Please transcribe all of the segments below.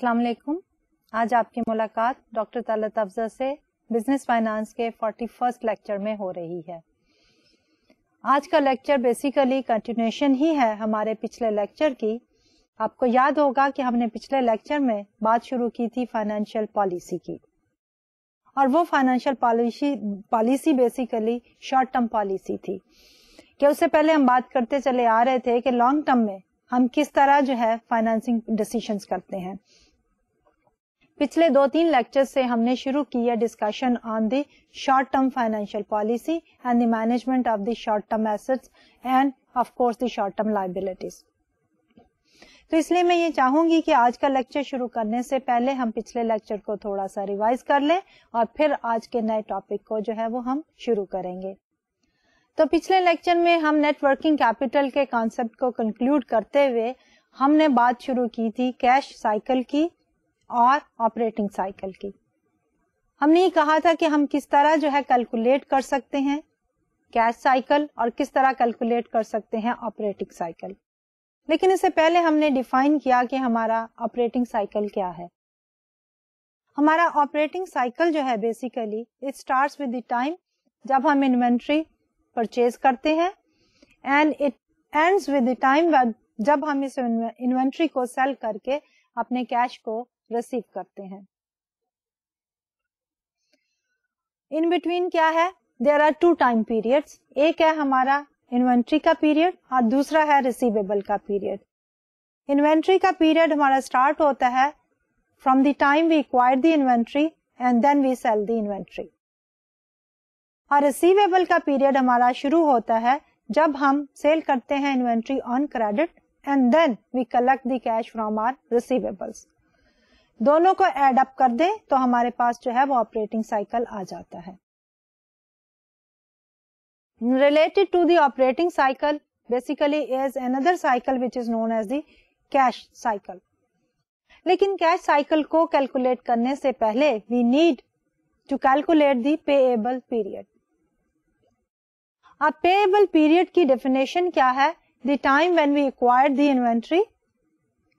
अस्सलाम वालेकुम आज आपकी मुलाकात डॉक्टर तलत अफजर से बिजनेस फाइनेंस के फोर्टी फर्स्ट लेक्चर में हो रही है आज का लेक्चर बेसिकली कंटिन्यूशन ही है हमारे पिछले लेक्चर की आपको याद होगा कि हमने पिछले लेक्चर में बात शुरू की थी फाइनेंशियल पॉलिसी की और वो financial policy policy basically short term policy थी कि उससे पहले हम बात करते चले आ रहे थे कि लॉन्ग टर्म में हम किस तरह जो है फाइनेंसिंग डिसीजंस करते हैं पिछले दो तीन लेक्चर से हमने शुरू किया discussion on the short term financial policy and the management of the short term assets and of course the short term liabilities तो इसलिए मैं ये चाहूंगी कि आज का लेक्चर शुरू करने से पहले हम पिछले लेक्चर को थोड़ा सा रिवाइज कर लें और फिर आज के नए टॉपिक को जो है वो हम शुरू करेंगे तो पिछले लेक्चर में हम नेटवर्किंग कैपिटल के कॉन्सेप्ट को कंक्लूड करते हुए हमने बात शुरू की थी कैश साइकिल की और ऑपरेटिंग साइकिल की हमने ये कहा था कि हम किस तरह जो है कैलकुलेट कर सकते हैं कैश साइकिल और किस तरह कैलकुलेट कर सकते हैं ऑपरेटिंग साइकिल लेकिन इससे पहले हमने डिफाइन किया कि हमारा ऑपरेटिंग साइकिल क्या है हमारा ऑपरेटिंग साइकिल जो है basically it start with the time जब हम इन्वेंट्री परचेज करते हैं and it ends with the time जब हम इस इन्वेंट्री को सेल करके अपने कैश को रिसीव करते हैं इन बिटवीन क्या है there are two time period एक है हमारा इन्वेंट्री का पीरियड और दूसरा है रिसीवेबल का पीरियड इन्वेंट्री का पीरियड हमारा स्टार्ट होता है from the time we acquire the inventory and then we sell the inventory और रिसीवेबल का पीरियड हमारा शुरू होता है जब हम सेल करते हैं inventory on credit and then we collect the cash from our receivables दोनों को एड अप कर दें तो हमारे पास जो है वो ऑपरेटिंग साइकिल आ जाता है related to the operating cycle basically is another cycle which is known as the लेकिन कैश साइकिल को कैलकुलेट करने से पहले we need to calculate the payable period अब पेएबल पीरियड की डेफिनेशन क्या है the time when we acquire the inventory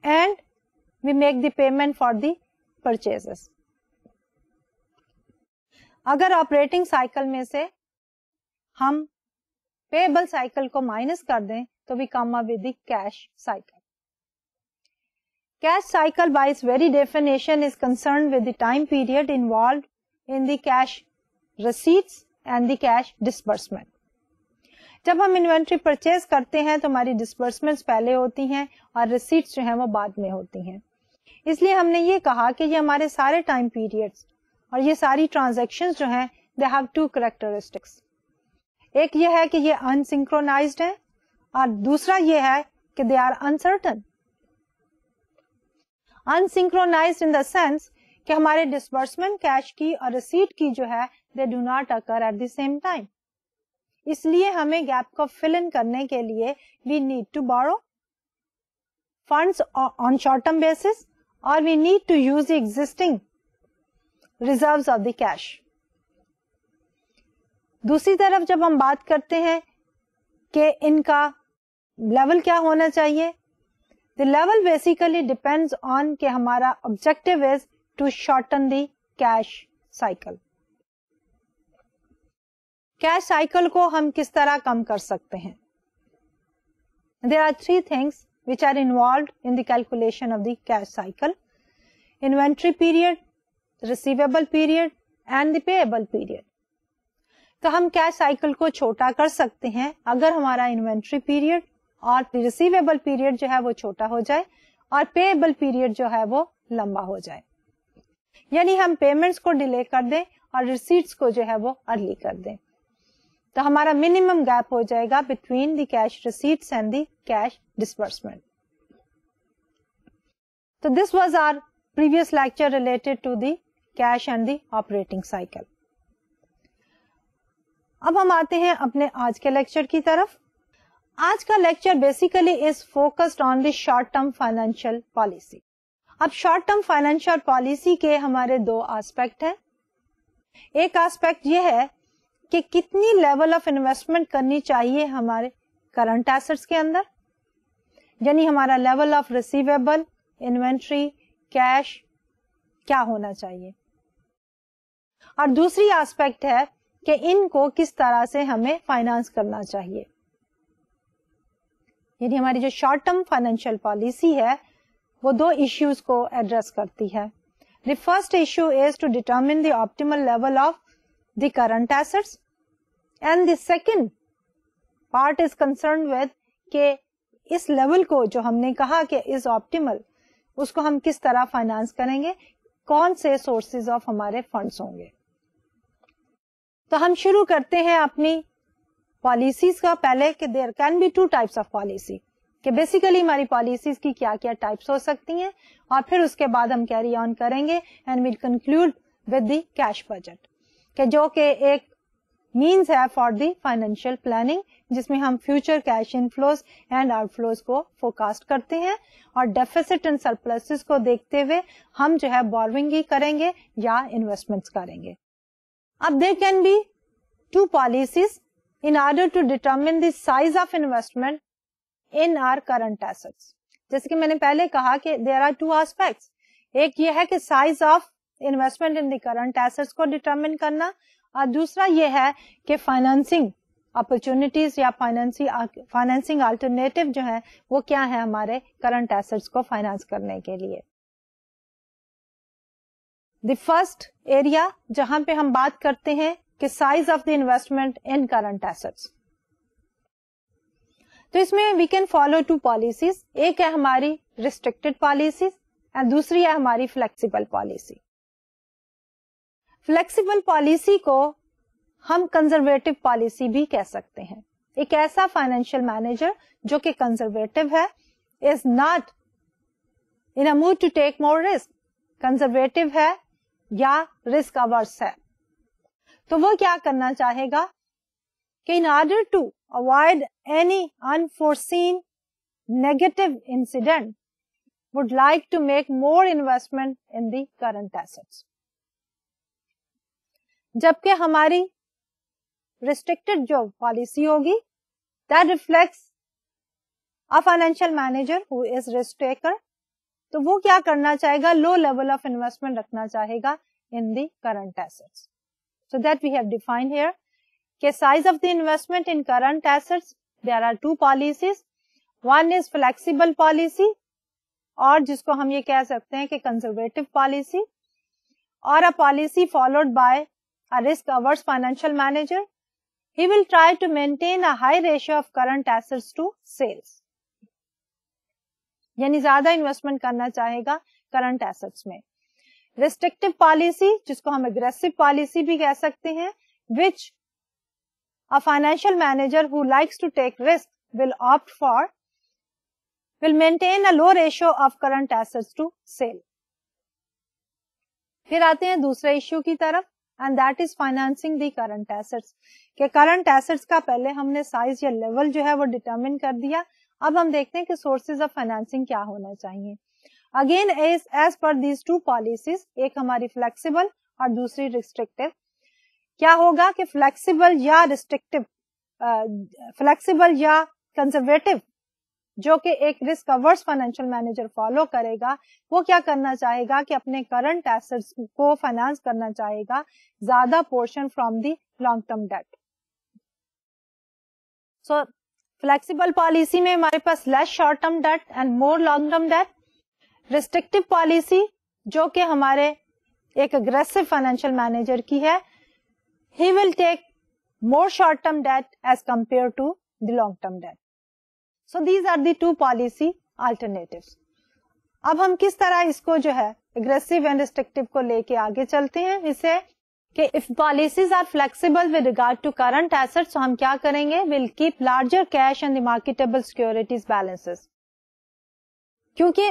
and we make the payment for the purchases अगर ऑपरेटिंग साइकिल में से हम पेबल साइकिल को माइनस कर दें तो we come up with cash cycle Cash cycle by its very definition is concerned with the time period involved in the cash receipts and the cash disbursement. जब हम inventory purchase करते हैं तो हमारी डिसबर्समेंट्स पहले होती हैं और रिसीट्स जो हैं वो बाद में होती हैं इसलिए हमने ये कहा कि ये हमारे सारे टाइम पीरियड और ये सारी ट्रांजेक्शन जो है दे हैव टू करेक्टरिस्टिक्स एक ये है कि ये अनसिंक्रोनाइज है और दूसरा ये है कि they are uncertain unsynchronized in these sense कि हमारे डिसबर्समेंट कैश की और रिसीट की जो है they do not occur at the same time इसलिए हमें गैप को फिल इन करने के लिए we need to borrow funds on short term basis or we need to use the existing reserves of the cash. दूसरी तरफ जब हम बात करते हैं कि इनका लेवल क्या होना चाहिए the level basically depends on कि हमारा objective is to shorten the cash cycle cash cycle को हम किस तरह कम कर सकते हैं there are three things which are involved in the calculation of the cash cycle inventory period receivable period and payable period तो हम कैश साइकिल को छोटा कर सकते हैं अगर हमारा इन्वेंट्री पीरियड और रिसीवेबल पीरियड जो है वो छोटा हो जाए और पेएबल पीरियड जो है वो लंबा हो जाए यानी हम पेमेंट्स को डिले कर दें और रिसीट्स को जो है वो अर्ली कर दें तो हमारा मिनिमम गैप हो जाएगा between the cash receipts and the cash disbursement तो this was our previous lecture related to the cash and the operating cycle. अब हम आते हैं अपने आज के लेक्चर की तरफ आज का lecture basically is focused on the short term financial policy अब शॉर्ट टर्म फाइनेंशियल पॉलिसी के हमारे दो एस्पेक्ट हैं एक एस्पेक्ट यह है कि कितनी लेवल ऑफ इन्वेस्टमेंट करनी चाहिए हमारे करंट एसेट्स के अंदर यानी हमारा level of receivable inventory cash क्या होना चाहिए और दूसरी एस्पेक्ट है कि इनको किस तरह से हमें फाइनेंस करना चाहिए यानी हमारी जो शॉर्ट टर्म फाइनेंशियल पॉलिसी है वो दो इश्यूज को एड्रेस करती है the first issue is to determine the optimal level of the current assets and the second part is concern with के इस लेवल को जो हमने कहा कि इज ऑप्टिमल उसको हम किस तरह फाइनेंस करेंगे कौन से सोर्सेज ऑफ हमारे फंड्स होंगे तो हम शुरू करते हैं अपनी पॉलिसीज का पहले कि there can be two types of policy कि बेसिकली हमारी पॉलिसीज की क्या क्या टाइप्स हो सकती हैं और फिर उसके बाद हम कैरी ऑन करेंगे and will conclude with the cash budget के जो कि एक मीन्स है फॉर द फाइनेंशियल प्लानिंग जिसमें हम future cash inflows and outflows को फोकास्ट करते हैं और डेफिसिट एंड सरप्लस को देखते हुए हम जो है बोरविंग ही करेंगे या इन्वेस्टमेंट करेंगे अब there can be two policies in order to determine the size of investment in our current assets जैसे कि मैंने पहले कहा कि देर आर टू आस्पेक्ट एक ये है कि size of investment in the current assets को डिटर्मिन करना और दूसरा ये है कि फाइनेंसिंग अपॉर्चुनिटीज या फाइनेंसिंग अल्टरनेटिव जो है वो क्या है हमारे करंट एसेट्स को फाइनेंस करने के लिए द फर्स्ट एरिया जहां पे हम बात करते हैं कि size of the investment in current assets तो इसमें we can follow two policies एक है हमारी रिस्ट्रिक्टेड पॉलिसीज एंड दूसरी है हमारी फ्लेक्सीबल पॉलिसी फ्लेक्सीबल पॉलिसी को हम कंजर्वेटिव पॉलिसी भी कह सकते हैं एक ऐसा फाइनेंशियल मैनेजर जो कि कंजर्वेटिव है is not in a mood to take more risk conservative है या रिस्क अवर्स है तो वो क्या करना चाहेगा कि in order to avoid any unforeseen negative incident would like to make more investment in the current assets जबकि हमारी रिस्ट्रिक्टेड जो पॉलिसी होगी that reflect a financial manager who is risk taker तो वो क्या करना चाहेगा लो लेवल ऑफ इन्वेस्टमेंट रखना चाहेगा in the current assets so that we have defined here के size of the investment in current assets there are two policies one is flexible policy और जिसको हम ये कह सकते हैं कि कंजर्वेटिव पॉलिसी और a policy followed by a risk averse financial manager he will try to maintain a high ratio of current assets to sales. यानी ज्यादा इन्वेस्टमेंट करना चाहेगा करंट एसेट्स में रिस्ट्रिक्टिव पॉलिसी जिसको हम एग्रेसिव पॉलिसी भी कह सकते हैं which a financial manager who likes to take risk will opt for will maintain a low ratio of current assets to sale. फिर आते हैं दूसरे इश्यू की तरफ and that is financing the current assets के करंट एसेट्स का पहले हमने साइज या लेवल जो है वो डिटर्मिन कर दिया अब हम देखते हैं कि सोर्सेज ऑफ फाइनेंसिंग क्या होना चाहिए again as as per these two policies एक हमारी फ्लेक्सिबल और दूसरी रिस्ट्रिक्टिव क्या होगा कि फ्लेक्सिबल या रिस्ट्रिक्टिव फ्लेक्सिबल या कंजर्वेटिव जो कि एक risk averse financial manager follow करेगा वो क्या करना चाहेगा कि अपने करंट एसेट्स को फाइनेंस करना चाहेगा ज्यादा portion from the long term debt so flexible policy में हमारे पास less short term debt and more long term debt restrictive policy जो कि हमारे एक अग्रेसिव फाइनेंशियल मैनेजर की है he will take more short term debt as compare to the long term debt so these are the two policy alternative अब हम किस तरह इसको जो है एग्रेसिव एंड रिस्ट्रिक्टिव को लेके आगे चलते हैं इसे कि if policies are flexible with regard to current assets हम क्या करेंगे will keep larger cash and marketable securities balances क्योंकि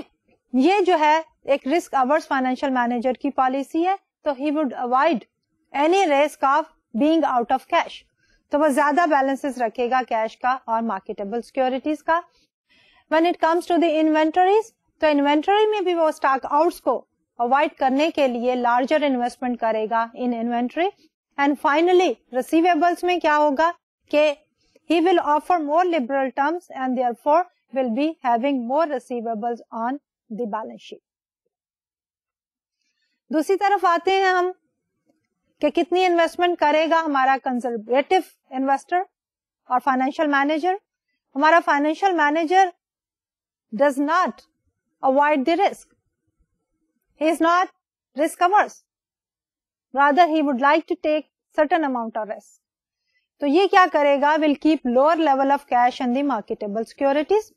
ये जो है एक रिस्क अवर्स फाइनेंशियल मैनेजर की पॉलिसी है तो he would avoid any risk of being out of cash तो वो ज्यादा बैलेंसेस रखेगा कैश का और मार्केटेबल सिक्योरिटीज का when it comes to the inventories तो इन्वेंटरी में भी वो स्टॉक आउट को अवॉइड करने के लिए लार्जर इन्वेस्टमेंट करेगा in inventory and finally receivables में क्या होगा कि he will offer more liberal terms and therefore will be having more receivables on the balance sheet दूसरी तरफ आते हैं हम कि कितनी इन्वेस्टमेंट करेगा हमारा कंजर्वेटिव इन्वेस्टर और फाइनेंशियल मैनेजर हमारा financial manager does not avoid the risk he is not risk averse rather he would like to take certain amount of risk तो ये क्या करेगा will keep lower level of cash and the marketable securities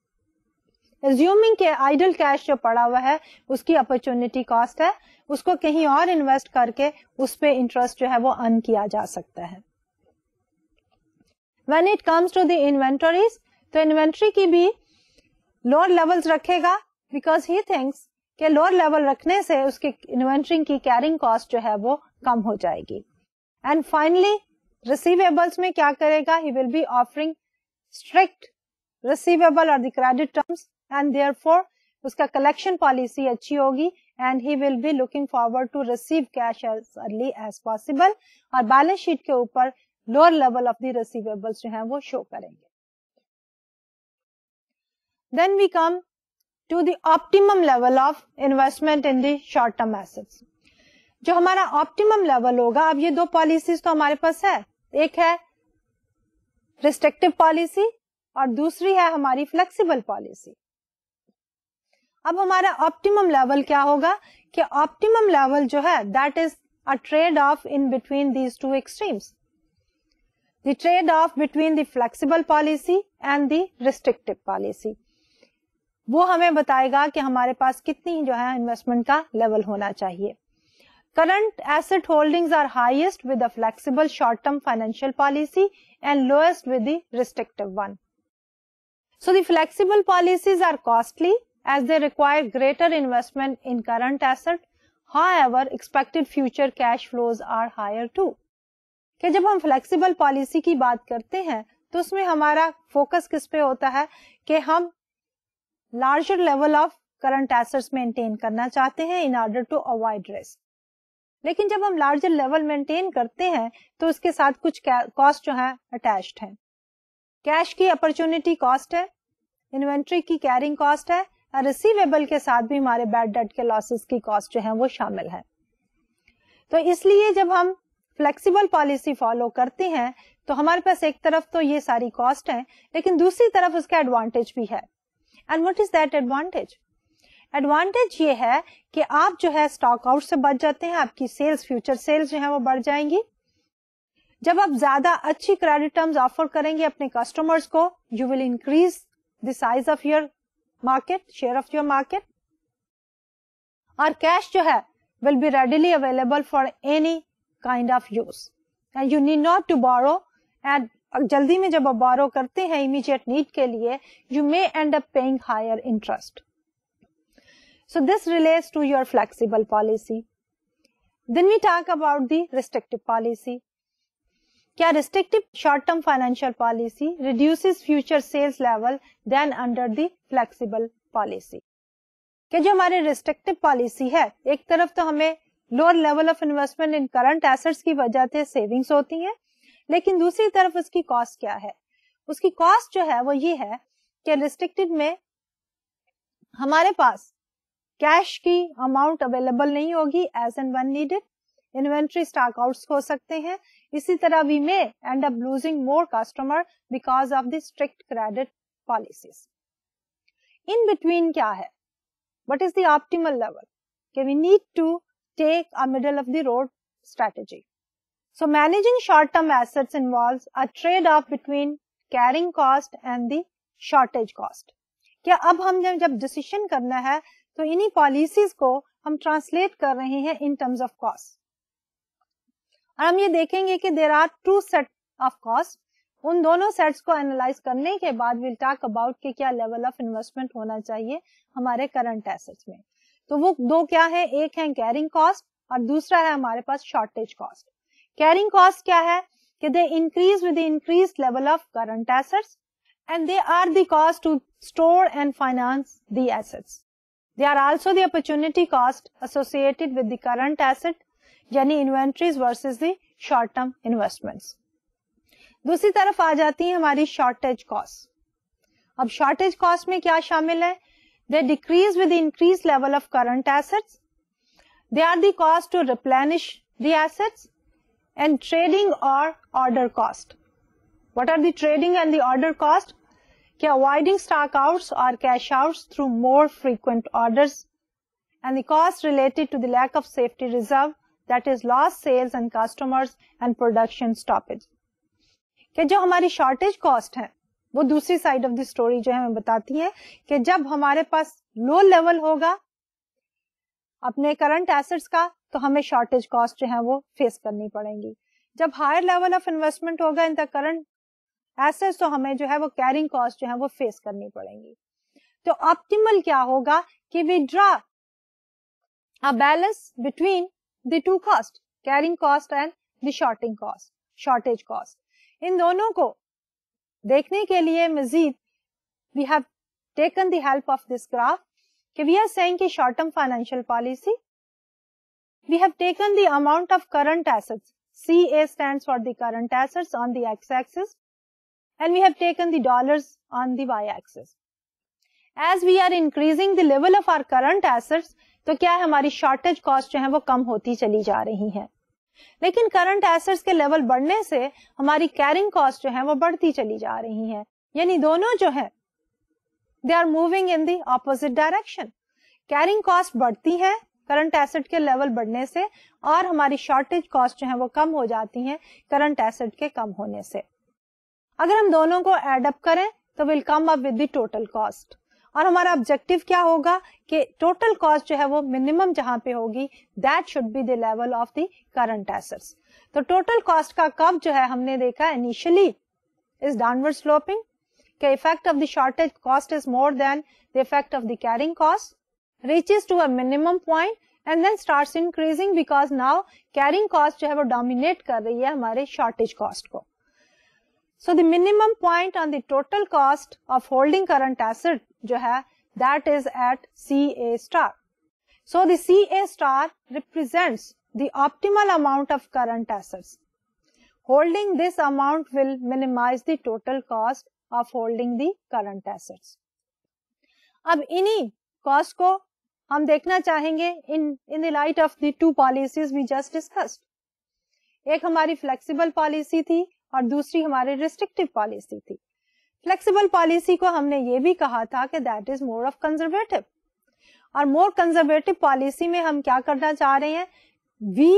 assuming के idle cash जो पड़ा हुआ है उसकी अपॉर्चुनिटी कॉस्ट है उसको कहीं और इन्वेस्ट करके उस पर इंटरेस्ट जो है वो अर्न किया जा सकता है when it comes to the inventories तो इन्वेंट्री की भी लोअर लेवल्स रखेगा बिकॉज ही थिंक्स के लोअर लेवल रखने से उसकी इन्वेंट्री की कैरिंग कॉस्ट जो है वो कम हो जाएगी एंड फाइनली रिसीवेबल्स में क्या करेगा he will be offering strict receivable और द क्रेडिट टर्म्स एंड फोर उसका कलेक्शन पॉलिसी अच्छी होगी and he will be looking forward to receive cash as early as possible और बैलेंस शीट के ऊपर lower level of the receivables जो है वो शो करेंगे then we come to the level of investment in short term assets जो हमारा optimum level होगा अब ये दो पॉलिसीज तो हमारे पास है एक है रिस्ट्रिक्टिव पॉलिसी और दूसरी है हमारी फ्लेक्सिबल पॉलिसी अब हमारा ऑप्टिमम लेवल क्या होगा कि ऑप्टिमम लेवल जो है that is a trade off in between these two extremes the trade off between the flexible policy and the restrictive policy वो हमें बताएगा कि हमारे पास कितनी जो है इन्वेस्टमेंट का लेवल होना चाहिए current asset holdings are highest with a flexible short term financial policy and lowest with the restrictive one so the flexible policies are costly as they require greater investment in current asset. However, expected future cash flows are higher too. कि जब हम flexible policy की बात करते हैं तो उसमें हमारा फोकस किस पे होता है कि हम larger level of current assets maintain करना चाहते हैं in order to avoid risk लेकिन जब हम लार्जर लेवल मेंटेन करते हैं तो उसके साथ कुछ कॉस्ट जो है अटैच्ड है कैश की अपॉर्चुनिटी कॉस्ट है इन्वेंट्री की कैरिंग कॉस्ट है रिसीवेबल के साथ भी हमारे बैड डेट के लॉसेस की कॉस्ट जो है वो शामिल है तो इसलिए जब हम फ्लेक्सिबल पॉलिसी फॉलो करते हैं तो हमारे पास एक तरफ तो ये सारी कॉस्ट है लेकिन दूसरी तरफ उसका एडवांटेज भी है and what is that advantage advantage ये है कि आप जो है स्टॉक आउट से बच जाते हैं आपकी सेल्स फ्यूचर सेल्स जो है वो बढ़ जाएंगी जब आप ज्यादा अच्छी क्रेडिट टर्म्स ऑफर करेंगे अपने कस्टमर्स को you will increase the size of your Market share of your market, our cash, जो है will be readily available for any kind of use, and you need not to borrow. And जल्दी में जब आप बोरो करते हैं immediate need के लिए you may end up paying higher so this relates to your flexible policy then we talk about the restrictive policy क्या restrictive short term financial policy reduce future sales level than under the flexible policy कि जो हमारी restrictive policy है एक तरफ तो हमें lower level of investment in current assets की वजह से सेविंग्स होती है लेकिन दूसरी तरफ उसकी कॉस्ट क्या है उसकी कॉस्ट जो है वो ये है कि रिस्ट्रिक्टेड में हमारे पास कैश की अमाउंट अवेलेबल नहीं होगी as and when needed inventory stock out हो सकते हैं इसी तरह we may end up losing more customer because of strict credit policies in between क्या है what is the level we need to take a middle of the road strategy so managing short term assets involves a trade-off between carrying cost and the shortage क्या अब हम जब जब decision करना है तो इन्हीं पॉलिसीज को हम ट्रांसलेट कर रहे हैं इन टर्म्स ऑफ कॉस्ट और हम ये देखेंगे कि there are two set of cost उन दोनों सेट्स को एनालाइज करने के बाद विल टॉक अबाउट के क्या लेवल ऑफ इन्वेस्टमेंट होना चाहिए हमारे करंट एसेट्स में तो वो दो क्या है एक है कैरिंग कॉस्ट और दूसरा है हमारे पास शॉर्टेज कॉस्ट कैरिंग कॉस्ट क्या है कि they increase with increase level of current assets and they are dust cost to store and finance the assets they are also the opportunity cost associated with the current asset यानी inventories versus the short term investments दूसरी तरफ आ जाती है हमारी shortage cost अब shortage cost में क्या शामिल है they decrease with increase level of current assets they are the cost to replenish the assets and trading और order cost what are the trading and the order cost kya avoiding stock outs or cash outs through more frequent orders and the cost related to the lack of safety reserve that is loss sales and customers and production stoppage कि जो हमारी shortage cost है वो दूसरी side of the story जो है हमें बताती है कि जब हमारे पास लो लेवल होगा अपने करंट एसेट्स का तो हमें शॉर्टेज कॉस्ट जो है वो फेस करनी पड़ेगी जब हायर लेवल ऑफ इन्वेस्टमेंट होगा इन द करंट एसेट्स तो हमें जो है वो कैरिंग कॉस्ट जो है वो फेस करनी पड़ेगी तो ऑप्टिमल क्या होगा कि we draw a balance between the two cost carrying cost and the shorting cost shortage cost In दोनों को देखने के लिए मजीद we have taken the help of this graph कि वी आर सेइंग कि short term we have taken the amount of current assets CA stands for the current assets on the x-axis and we have taken the dollars on the y-axis. As we are increasing the level of our current assets तो क्या है हमारी shortage cost जो है वो कम होती चली जा रही है लेकिन करंट एसेट्स के लेवल बढ़ने से हमारी कैरिंग कॉस्ट जो है वो बढ़ती चली जा रही है यानी दोनों जो है they are moving in the opposite direction carrying cost बढ़ती है करंट एसेट के लेवल बढ़ने से और हमारी शॉर्टेज कॉस्ट जो है वो कम हो जाती है करंट एसेट के कम होने से अगर हम दोनों को एडअप करें तो will come up with the total cost और हमारा ऑब्जेक्टिव क्या होगा कि टोटल कॉस्ट जो है वो मिनिमम जहां पे होगी that should be the level of the current assets तो टोटल कॉस्ट का कब जो है हमने देखा इनिशियली इज डाउनवर्ड स्लोपिंग के effect of the shortage cost is more than the effect of the carrying cost reaches to a minimum point and then starts increasing because now carrying cost जो है वो dominate कर रही है हमारे shortage cost को So, the minimum point on the total cost of holding current asset जो है that is at CA star. So, the CA star represents the optimal amount of current assets. Holding this amount will minimize the total cost of holding the current assets. अब any cost को हम देखना in in the the light of the two policies we just discussed एक हमारी flexible policy और दूसरी हमारी restrictive policy थी फ्लेक्सिबल पॉलिसी को हमने ये भी कहा था कि that is more of conservative और मोर कंजर्वेटिव पॉलिसी में हम क्या करना चाह रहे हैं we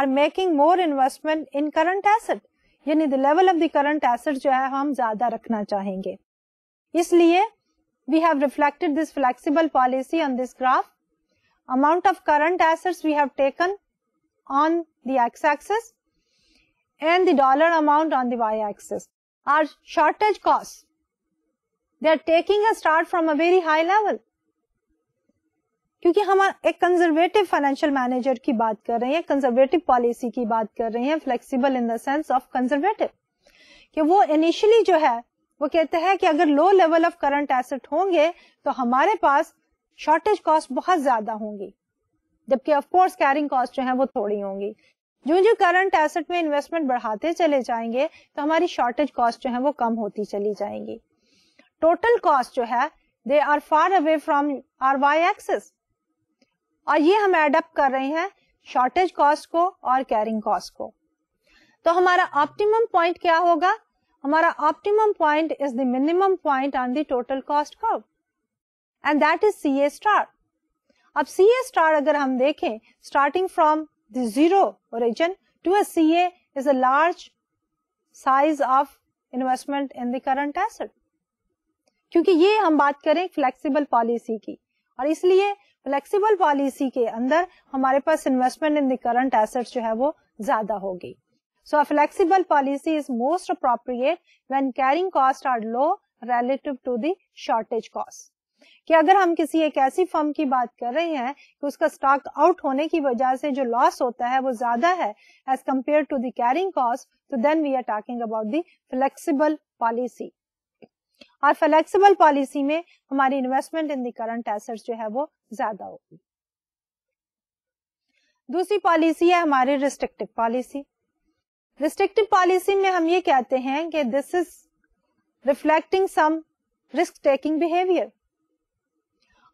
are making more investment in current asset यानी the level of the current asset जो है हम ज्यादा रखना चाहेंगे इसलिए we have reflected this flexible policy on this graph amount of current assets we have taken on the x axis and the dollar amount on the y-axis are shortage costs. They are taking a start from a very high level. क्योंकि हम एक conservative financial manager की बात कर रहे हैं conservative policy की बात कर रहे हैं flexible in the sense of conservative कि वो इनिशियली जो है वो कहते हैं कि अगर low level of current asset होंगे तो हमारे पास शॉर्टेज कॉस्ट बहुत ज्यादा होंगी जबकि ऑफ कोर्स कैरिंग कॉस्ट जो है वो थोड़ी होंगी जो जो करंट एसेट में इन्वेस्टमेंट बढ़ाते चले जाएंगे तो हमारी शॉर्टेज कॉस्ट जो है वो कम होती चली जाएंगी टोटल कॉस्ट जो है they are far away from our Y axis और ये हम एडप्ट कर रहे हैं शॉर्टेज कॉस्ट को और कैरिंग कॉस्ट को तो हमारा ऑप्टिमम पॉइंट क्या होगा हमारा optimum point is the minimum point on the total cost curve and that is C A star अब सी ए स्टार अगर हम देखें starting from the zero origin to a CA is a large size of investment in the current asset. क्योंकि ये हम बात करें flexible policy की और इसलिए फ्लेक्सिबल पॉलिसी के अंदर हमारे पास investment in the current assets जो है वो ज्यादा होगी so a flexible policy is most appropriate when carrying cost are low relative to the shortage cost. कि अगर हम किसी एक ऐसी फर्म की बात कर रहे हैं कि उसका स्टॉक आउट होने की वजह से जो लॉस होता है वो ज्यादा है as compare to carrying cost तो then we are talking about the flexible policy और फ्लेक्सिबल पॉलिसी में हमारी investment in the current assets जो है वो ज्यादा होगी दूसरी पॉलिसी है हमारी रिस्ट्रिक्टिव पॉलिसी रिस्ट्रिक्टिव पॉलिसी में हम ये कहते हैं कि this is reflecting some risk taking behaviour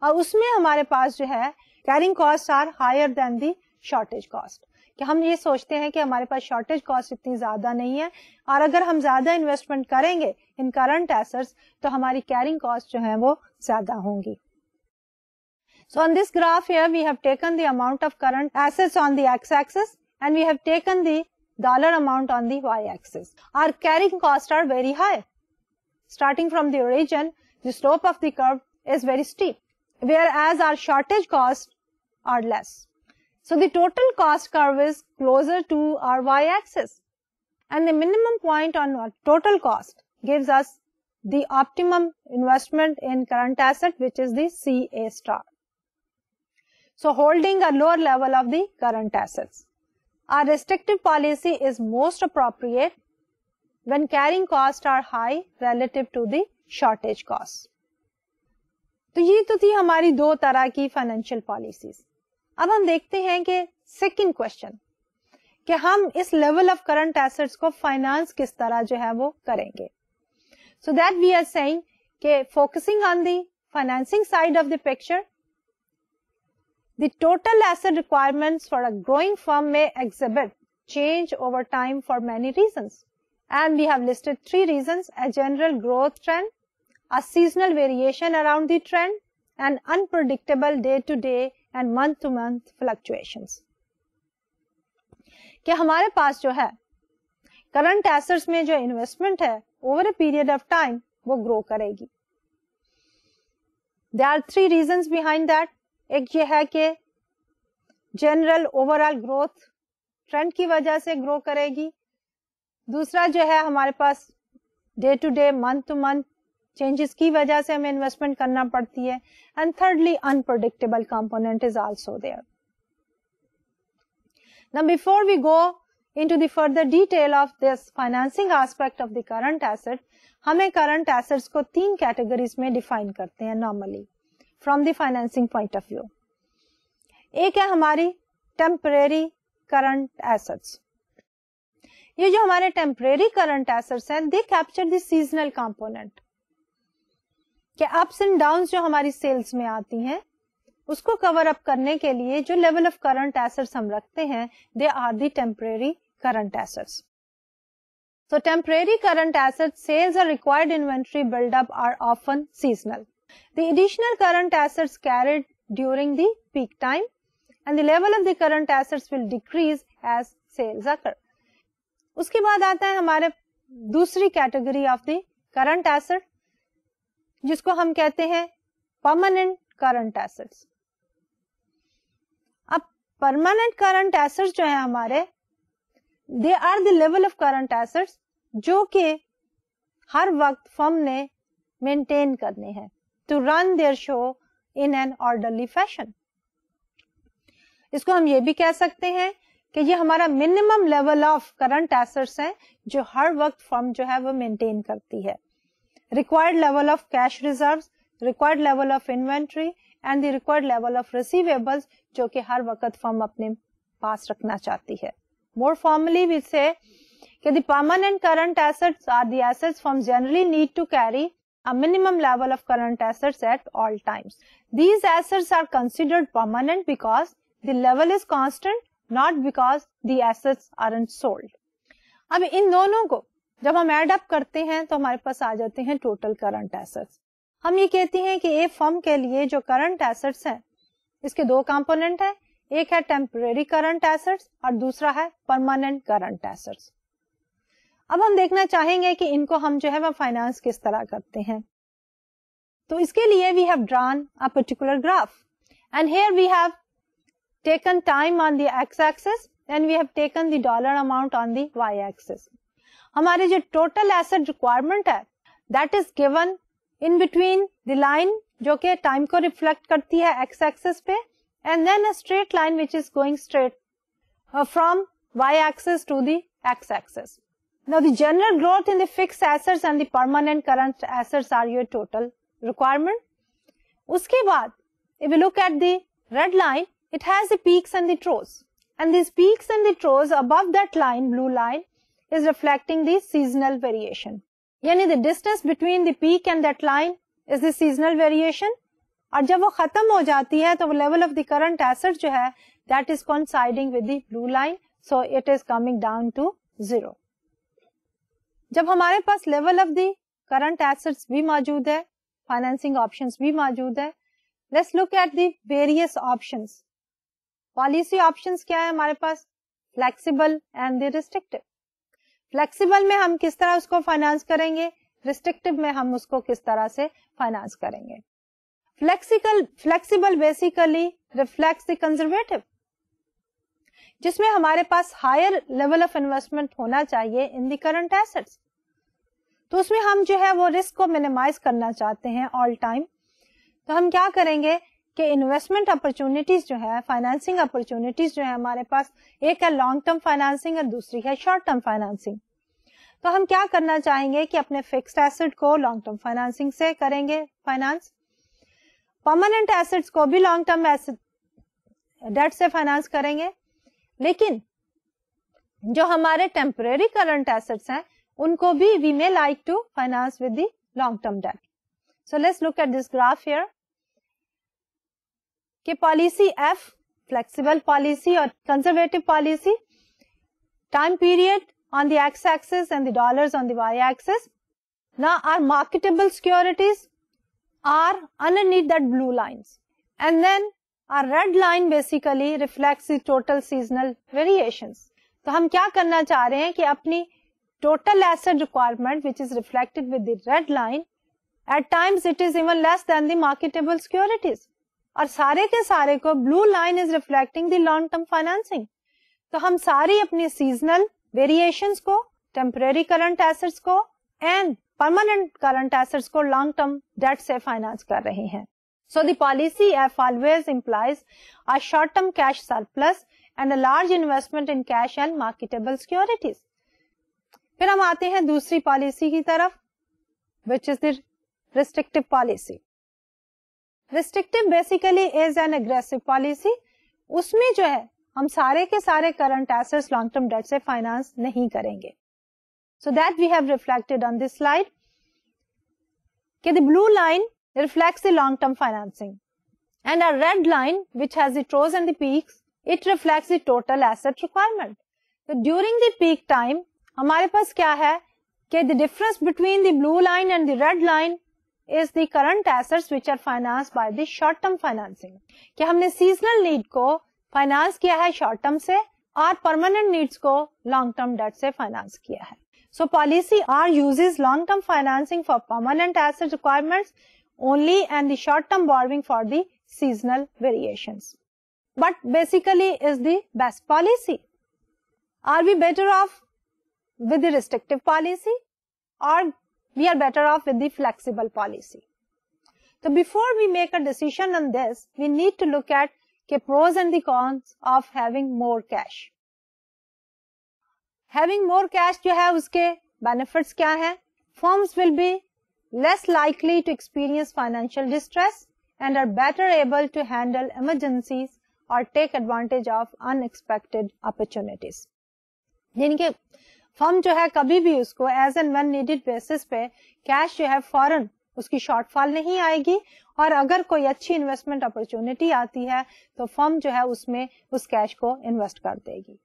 और उसमें हमारे पास जो है carrying cost are higher than the shortage cost कि हम ये सोचते हैं कि हमारे पास शॉर्टेज कॉस्ट इतनी ज्यादा नहीं है और अगर हम ज्यादा इन्वेस्टमेंट करेंगे इन करंट एसर्स तो हमारी कैरिंग कॉस्ट जो है वो ज्यादा होंगी so on this graph we have taken the amount of current assets on the X axis and we have taken the dollar amount on the Y axis our carrying cost are very high starting from origin the slope of curve is very steep whereas our shortage costs are less. So the total cost curve is closer to our y-axis and the minimum point on our total cost gives us the optimum investment in current asset which is the CA star. So holding a lower level of the current assets. Our restrictive policy is most appropriate when carrying costs are high relative to the shortage costs. तो ये तो थी हमारी दो तरह की financial policies अब हम देखते हैं कि सेकेंड क्वेश्चन कि हम इस लेवल ऑफ करंट एसेट्स को फाइनेंस किस तरह जो है वो करेंगे so that we are saying कि focusing on the financing side of the picture the total asset requirements for a growing firm में exhibit change over time for many reason and we have listed three reason a general growth trend a seasonal variation around the trend, and unpredictable day-to-day -day and month-to-month fluctuations. कि हमारे पास जो है current assets में जो investment है over a period of time वो grow करेगी they are three reason behind that एक ये है कि जनरल ओवरऑल ग्रोथ ट्रेंड की वजह से ग्रो करेगी दूसरा जो है हमारे पास day to day month to month changes की वजह से हमें इन्वेस्टमेंट करना पड़ती है and thirdly unpredictable component is also there now before we go into the further detail of this financing aspect of the current asset हमें current assets को तीन categories में define करते हैं normally from the financing point of view एक है हमारी temporary current assets ये जो हमारे temporary current assets हैं they capture the seasonal component कि अप्स एंड डाउन जो हमारी सेल्स में आती हैं उसको कवर अप करने के लिए जो लेवल ऑफ करंट एसेट्स हम रखते हैं they are the temporary current assets So temporary current assets sales or required inventory buildup are often seasonal. The additional current assets carried during the peak time and the level of the current assets will decrease as sales occur. उसके बाद आता है हमारे दूसरी category of the current asset जिसको हम कहते हैं परमानेंट करंट एसेट्स अब परमानेंट करंट एसेट्स जो है हमारे they are the level of current assets जो कि हर वक्त फर्म ने मेंटेन करने हैं to run their show in an orderly fashion इसको हम ये भी कह सकते हैं कि ये हमारा minimum level of current assets है जो हर वक्त फर्म जो है वो मेंटेन करती है required level of cash reserves, required level of inventory and the required level of receivables जो कि हर वक्त फर्म अपने पास रखना more formally we say कि the permanent current assets are the assets firms generally need to carry a minimum level of current assets at all times. These assets are considered permanent because the level is constant, not because the assets aren't sold. अब इन दोनों को जब हम add up करते हैं तो हमारे पास आ जाते हैं टोटल करंट एसेट्स हम ये कहते हैं कि ए फर्म के लिए जो करंट एसेट्स हैं इसके दो कंपोनेंट हैं एक है टेम्परेरी करंट एसेट्स और दूसरा है परमानेंट करंट एसेट्स अब हम देखना चाहेंगे कि इनको हम जो है वह फाइनेंस किस तरह करते हैं तो इसके लिए we have drawn a particular graph and here we have taken time on the X axis and we have taken the dollar amount on the Y axis हमारी जो टोटल एसेट रिक्वायरमेंट है that is given in between the line जो कि time को reflect करती है X axis पे and then straight line which is going straight from Y axis to Now the general growth in the fixed assets and the permanent current assets are your total requirement. उसके बाद if you look at the red line, it has the peaks and the troughs. And these peaks and the troughs above that line, blue line, is reflecting the seasonal variation. Yani the distance between the peak and that line is the seasonal variation. And when it is finished, the level of the current assets jo hai, that is coinciding with the blue line. So it is coming down to zero. جب ہمارے پاس level of the current assets بھی موجود ہے financing options بھی موجود ہے let's look at the various options policy options کیا ہے ہمارے پاس flexible and the restrictive flexible में हम किस तरह उसको फाइनेंस करेंगे रिस्ट्रिक्टिव में हम उसको किस तरह से फाइनेंस करेंगे flexible flexible basically reflects the conservative जिसमें हमारे पास हायर लेवल ऑफ इन्वेस्टमेंट होना चाहिए इन दी करंट एसेट्स तो उसमें हम जो है वो रिस्क को मिनिमाइज करना चाहते हैं ऑल टाइम तो हम क्या करेंगे कि इन्वेस्टमेंट अपॉर्चुनिटीज जो है फाइनेंसिंग अपॉर्चुनिटीज जो है हमारे पास एक है लॉन्ग टर्म फाइनेंसिंग और दूसरी है शॉर्ट टर्म फाइनेंसिंग तो हम क्या करना चाहेंगे कि अपने फिक्स्ड एसेट को लॉन्ग टर्म फाइनेंसिंग से करेंगे फाइनेंस परमानेंट एसेट्स को भी लॉन्ग टर्म डेट से फाइनेंस करेंगे लेकिन जो हमारे टेम्परेरी करंट एसेट्स हैं उनको भी we may like to finance with the long term debt so let's look at this graph here कि पॉलिसी एफ फ्लेक्सीबल पॉलिसी और conservative policy time period on the X axis and the dollars on the Y axis ना our marketable securities are underneath that blue line and then our red line basically reflect total seasonal variation तो हम क्या करना चाह रहे हैं कि अपनी total asset requirement which is reflected with red line at times it is even less than the marketable securities और सारे के सारे को blue line is reflecting the long term financing तो हम सारी अपने सीजनल वेरिएशन को टेम्परे करंट एसेट्स को एंड परमानेंट करंट एसेट्स को लॉन्ग टर्म डेट से फाइनेंस कर रहे हैं so policy F always implies a short term cash cash plus and a large investment in cash and marketable securities फिर हम आते हैं दूसरी पॉलिसी की तरफ which is the restrictive policy restrictive basically is an aggressive policy उसमें जो है हम सारे के सारे current asset long term debt से फाइनेंस नहीं करेंगे so that we have reflected on this slide के the line reflect the long term financing and our red line which has those and dips it reflect the asset requirement तो during peak time हमारे पास क्या है कि the difference between the blue line and the red line is the current assets which are financed by the short term financing. कि हमने seasonal need co finance किया short term से और permanent needs co long term debt से finance किया So policy R uses long term financing for permanent asset requirements only and the short term borrowing for the seasonal variations. But basically is the best policy. Are we better off with the restrictive policy or we are better off with the flexible policy. So before we make a decision on this, we need to look at the pros and the cons of having more cash. Having more cash you have. उसके benefits क्या हैं? Firms will be less likely to experience financial distress and are better able to handle emergencies or take advantage of unexpected opportunities. यानी कि firm जो है कभी भी उसको as and when needed basis पे कैश जो है फॉरन उसकी शॉर्टफॉल नहीं आएगी और अगर कोई अच्छी इन्वेस्टमेंट अपॉर्चुनिटी आती है तो फर्म जो है उसमें उस कैश को इन्वेस्ट कर देगी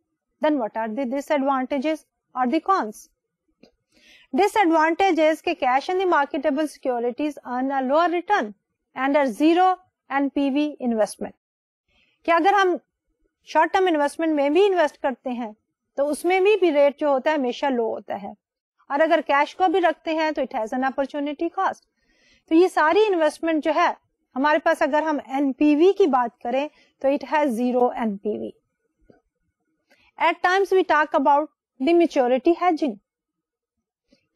then what are the disadvantages और द कॉन्स डिसएडवांटेजेस के cash in marketable securities earn a lower return and are zero NPV investment क्या अगर हम शॉर्ट टर्म इन्वेस्टमेंट में भी इन्वेस्ट करते हैं तो उसमें भी, भी रेट जो होता है हमेशा लो होता है और अगर कैश को भी रखते हैं तो it has an opportunity cost तो ये सारी इन्वेस्टमेंट जो है हमारे पास अगर हम एनपीवी की बात करें तो it has zero NPV at times we talk about the maturity hedging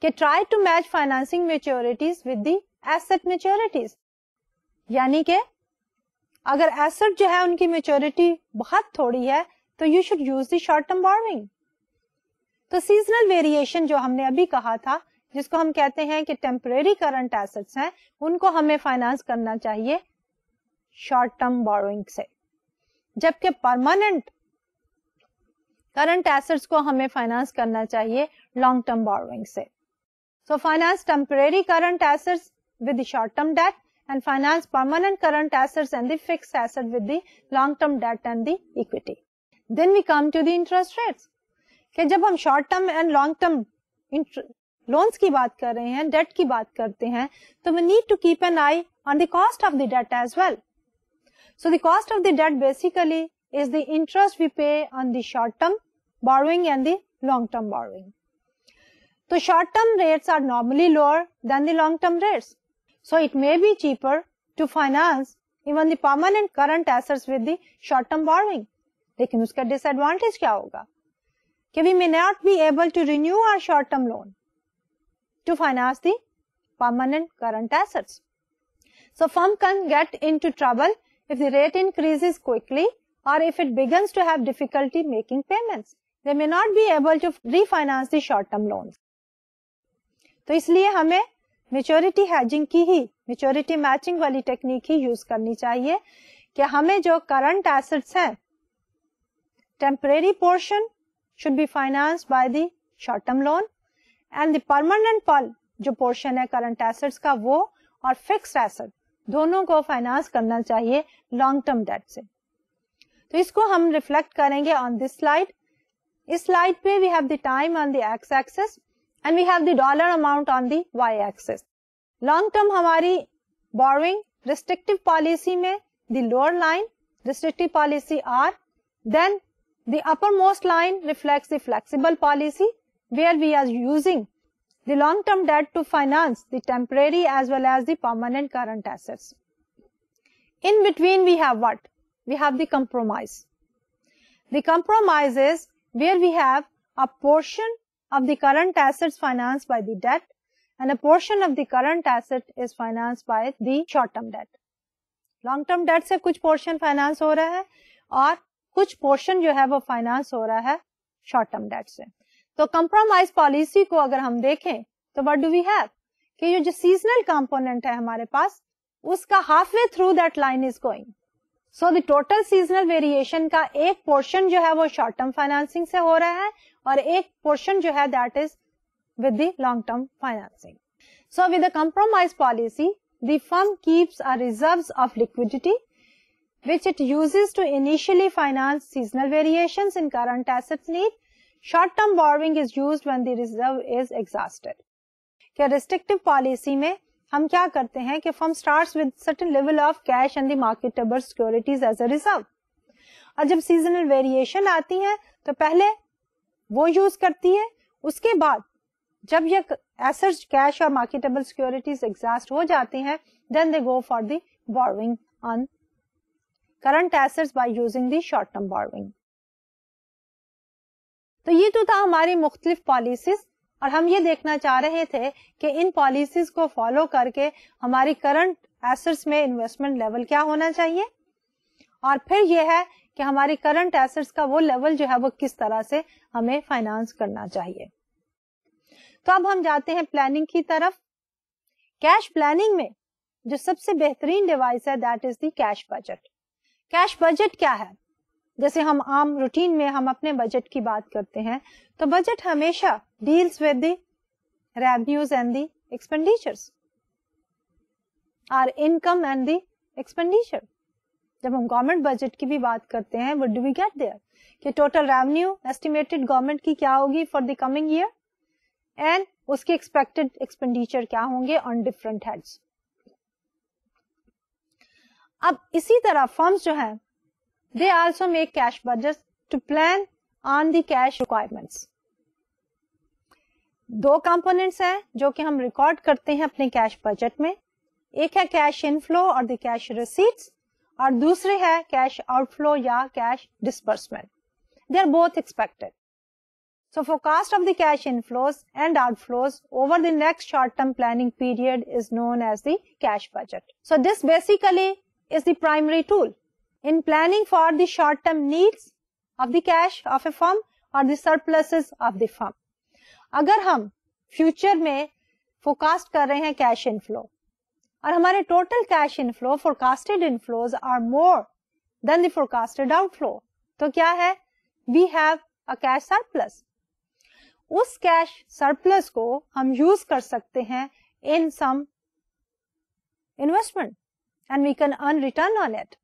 के try to match financing maturities with the asset maturities यानी के अगर एसेट जो है उनकी मेच्योरिटी बहुत थोड़ी है तो you should use the short term borrowing तो सीजनल वेरिएशन जो हमने अभी कहा था जिसको हम कहते हैं कि टेम्परेरी करंट एसेट्स हैं उनको हमें फाइनेंस करना चाहिए शॉर्ट टर्म बोरोइंग से जबकि परमानेंट करंट एसेट्स को हमें फाइनेंस करना चाहिए लॉन्ग टर्म बोरोइंग से so finance temporary current assets with short term debt and finance permanent current assets and fixed asset with with long term debt and and equity Then we come to the interest rates. कि we हम short term and long term loans की बात कर रहे हैं date की बात करते हैं तो we need to keep an eye on the the of the debt as well so the cost of the debt borrowing and the long term borrowing. So short term rates are normally lower than the long term rates. So it may be cheaper to finance even the permanent current assets with the short term borrowing. लेकिन उसका disadvantage क्या होगा कि we may not be able to renew our short term loan to finance the permanent current assets so firm can get into trouble if the rate increase quickly or if it begins to have difficulty making payment they may not be able to refinance the short term loan तो इसलिए हमें maturity hedging की ही maturity matching वाली technique ही use करनी चाहिए कि हमें जो करंट एसेट्स हैं temporary portion should be financed by the short term loan and the permanent pal जो portion है current assets का वो और fixed asset दोनों को finance करना चाहिए long term debt से तो इसको हम reflect करेंगे on this slide इस slide पे we have the time on the x axis and we have the dollar amount on the y axis long term हमारी borrowing restrictive policy में the lower line restrictive policy R then The uppermost line reflects the flexible policy where we are using the long term debt to finance the temporary as well as the permanent current assets. In between we have what? We have the compromise. The compromise is where we have a portion of the current assets financed by the debt and a portion of the current asset is financed by the short term debt. Long term debt se kuch portion finance ho raha hai और कुछ portion जो है वो finance हो रहा है short term debt से तो कंप्रोमाइज पॉलिसी को अगर हम देखें तो वट डू वी हैव कि जो सीजनल कंपोनेंट है हमारे पास उसका half way through that line is going so the total seasonal variation का एक पोर्शन जो है वो शॉर्ट टर्म फाइनेंसिंग से हो रहा है और एक पोर्शन जो है that is with the long term financing. So with the compromise policy, the firm keeps a reserves of which it uses to initially finance seasonal variations in current assets need. Short-term borrowing is used when the reserve is exhausted. क्या restrictive policy में हम क्या करते हैं कि firm starts with certain level of cash and the marketable securities as a reserve और जब seasonal variation आती है तो पहले वो यूज करती है उसके बाद जब ये एसेट्स कैश और मार्केटेबल सिक्योरिटीज एग्जास्ट हो जाती हैं then they go for the borrowing on current assets by using the short term borrowing तो ये तो था हमारी मुख्तलिफ पॉलिसीज और हम ये देखना चाह रहे थे कि इन पॉलिसीज को फॉलो करके हमारी करंट एसेट्स में इन्वेस्टमेंट लेवल क्या होना चाहिए और फिर यह है कि हमारी करंट एसेट्स का वो लेवल जो है वो किस तरह से हमें फाइनेंस करना चाहिए तो अब हम जाते हैं प्लानिंग की तरफ कैश प्लानिंग में जो सबसे बेहतरीन डिवाइस है that is the cash budget cash budget क्या है जैसे हम आम रूटीन में हम अपने बजट की बात करते हैं तो बजट हमेशा deals with the and the expenditures or income and the expenditure जब हम गवर्नमेंट बजट की भी बात करते हैं what do we get there कि टोटल रेवन्यू एस्टिमेटेड गवर्नमेंट की क्या होगी for the coming year and उसके एक्सपेक्टेड एक्सपेंडिचर क्या होंगे ऑन डिफरेंट हेड्स अब इसी तरह फर्म्स जो है they also make cash budget to plan on the cash requirements दो कंपोनेंट्स है जो कि हम रिकॉर्ड करते हैं अपने कैश बजट में एक है कैश इनफ्लो और द कैश रिसीट्स और दूसरे है कैश आउटफ्लो या cash disbursement they are both expected So forecast of the cash inflows and outflows over the next short term planning period is known as the cash budget so this basically is the primary tool in planning for the short term needs of the cash of a firm or the surpluses of the firm. अगर हम future में forecast कर रहे हैं cash inflow और हमारे total cash inflow forecasted inflows are more than the forecasted outflow तो क्या है we have a cash surplus उस कैश सरप्लस को हम यूज कर सकते हैं in some investment and we can earn return on it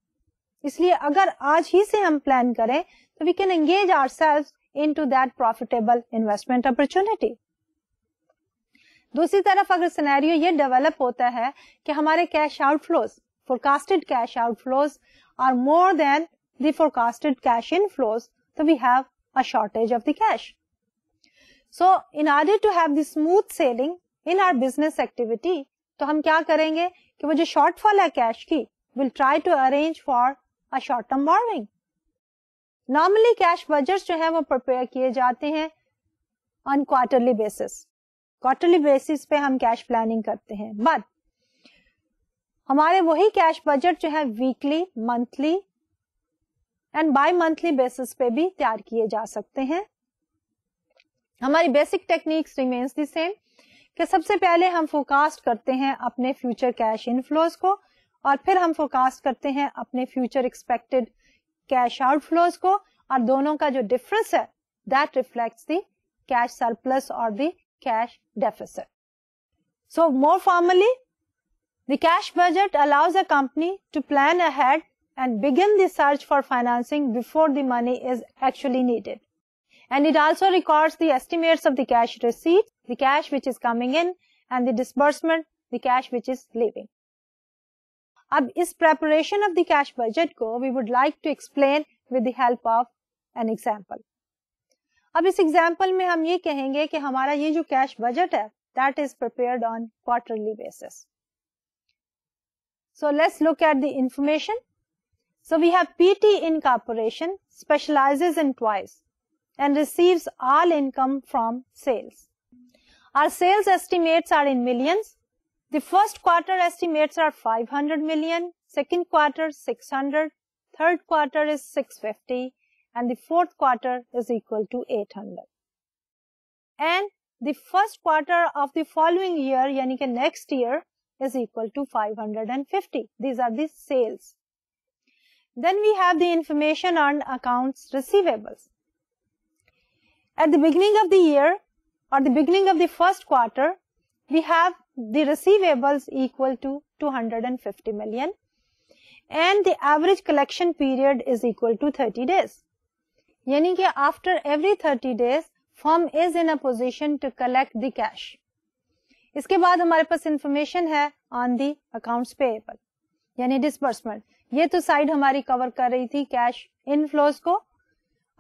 इसलिए अगर आज ही से हम प्लान करें तो we can engage ourselves into that profitable investment opportunity दूसरी तरफ अगर सिनेरियो ये डेवलप होता है कि हमारे cash outflows forecasted cash outflows are more than the forecasted cash inflows तो we have a shortage of the cash so in order to have the smooth sailing in our business activity तो हम क्या करेंगे कि वो जो shortfall है cash की will try to arrange for a short term borrowing normally cash budget जो है वो प्रिपेयर किए जाते हैं on quarterly basis quarterly basis पे हम कैश प्लानिंग करते हैं बट हमारे वही कैश बजट जो है weekly monthly and bimonthly basis पे भी तैयार किए जा सकते हैं हमारी basic techniques remains the same कि सबसे पहले हम फोकास्ट करते हैं अपने फ्यूचर कैश इनफ्लोज को और फिर हम फोकास्ट करते हैं अपने फ्यूचर एक्सपेक्टेड कैश आउटफ्लोज को और दोनों का जो डिफरेंस है that reflects the cash surplus और the cash deficit so more formally the cash budget allows a company to plan ahead and begin the search for financing before the money is actually needed and it also records the estimates of the cash receipts, the cash which is coming in and the disbursement, the cash which is leaving. अब इस preparation of the cash budget को we would like to explain with the help of an example. अब इस example, में हम ये कहेंगे कि हमारा ये जो कैश बजट है that is So let's look at the information. So we have PT Incorporation specializes in toys and receives all income from sales. Our sales estimates are in millions. The first quarter estimates are 500 million, second quarter 600, third quarter is 650 and the fourth quarter is equal to 800. And the first quarter of the following year यानी next year is equal to 550. These are the sales. Then we have the information on accounts receivables. At the beginning of the year or the beginning of the first quarter, we have the receivables equal to 250 million and the average collection period is equal to 30 days. यानी कि after every 30 days, firm is in a position to collect the cash. इसके बाद हमारे पास information है on the accounts payable, यानी disbursement ये तो साइड हमारी कवर कर रही थी कैश इनफ्लोज को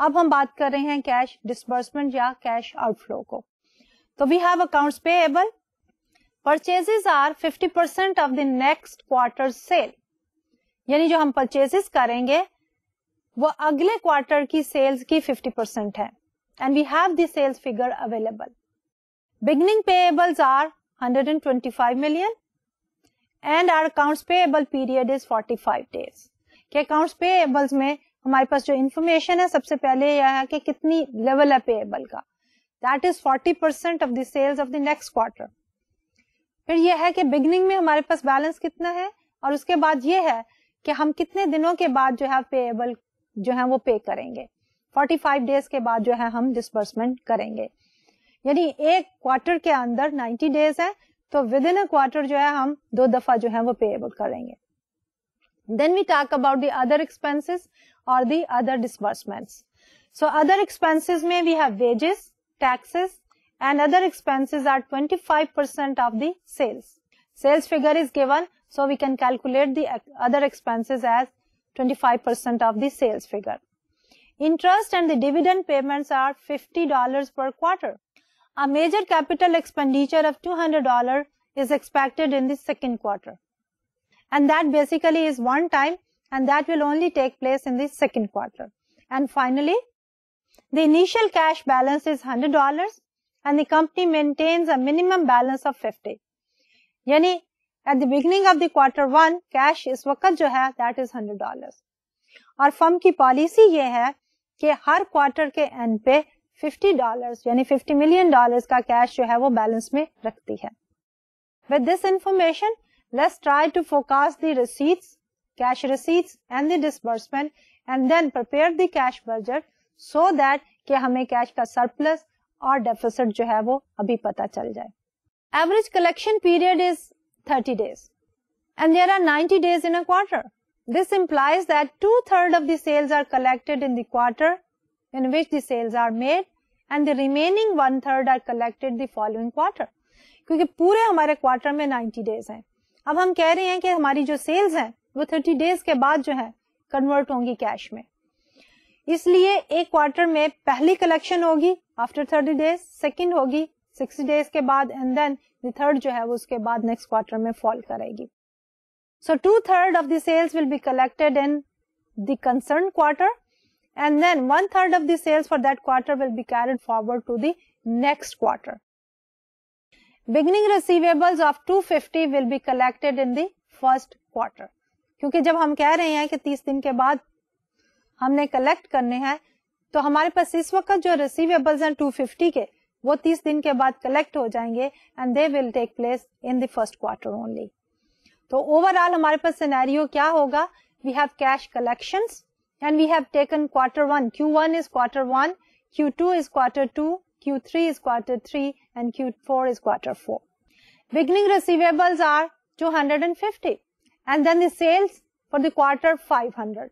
अब हम बात कर रहे हैं कैश डिसबर्समेंट या कैश आउटफ्लो को तो we have account payable purchases are 50% percent of the next quarter sale यानी जो हम परचेजेस करेंगे वो अगले क्वार्टर की सेल्स की 50% परसेंट है and we have the sales figure available beginning पे payables are 125 million and our accounts able period is 45 days के अकाउंट्स एबल्स में हमारे पास जो इन्फॉर्मेशन है सबसे पहले यह है कि कितनी लेवल है पेएबल का that is 40 percent of the sales of the next quarter फिर यह है कि बिगनिंग में हमारे पास बैलेंस कितना है और उसके बाद ये है कि हम कितने दिनों के बाद जो है पेएबल जो है वो पे करेंगे 45 डेज के बाद जो है हम डिसबर्समेंट करेंगे यानी एक क्वार्टर के अंदर 90 डेज है तो विद इन अ क्वार्टर जो है हम दो दफा जो है वो पेएबल करेंगे then we talk about the other expenses or the other disbursements. So other expenses may we have wages, taxes and other expenses are 25% of the sales. Sales figure is given so we can calculate the other expenses as 25% of the sales figure. Interest and the dividend payments are $50 per quarter. A major capital expenditure of $200 is expected in the second quarter. And that basically is one time and that will only take place in the second quarter. And finally, the initial cash balance is $100 and the company maintains a minimum balance of 50. dollars Yani, at the beginning of the quarter 1, cash is wakat jo hai, that is $100. Aur firm ki policy ye hai, ke quarter ke end pe $50, yani $50 million ka cash jo hai, wo balance mein rakhti hai. With this information, let's try to forecast the receipts cash receipts and the disbursement and then prepare the cash budget so that कि हमें cash का surplus और deficit जो है वो अभी पता चल जाए average collection period is 30 days and there are 90 days in a quarter this implies that two third of the sales are collected in the quarter in which the sales are made and the remaining one third are collected the following quarter क्योंकि पूरे हमारे quarter में 90 days हैं अब हम कह रहे हैं कि हमारी जो सेल्स हैं वो थर्टी डेज के बाद जो है कन्वर्ट होंगी कैश में इसलिए एक क्वार्टर में पहली कलेक्शन होगी आफ्टर थर्टी डेज सेकेंड होगी सिक्सटी डेज के बाद एंड देन थर्ड जो है वो उसके बाद नेक्स्ट क्वार्टर में फॉल करेगी so two third of the sales will be collected in the concern quarter and then one third of the sales for that quarter will be carried forward to the next quarter. Beginning receivables of 250 will be collected in the first quarter. क्योंकि जब हम कह रहे हैं कि तीस दिन के बाद हमने कलेक्ट करने हैं तो हमारे पास इस वक्त जो रिसीवेबल्स हैं 250 के वो तीस दिन के बाद कलेक्ट हो जाएंगे and they will take place in third quarter only तो ओवरऑल हमारे पास सिनेरियो क्या होगा we have cash collection and we have taken quarter one Q one is quarter one Q two is quarter two Q three is quarter three and Q four is quarter four beginning receivables are two hundred and fifty and then sales for the quarter 500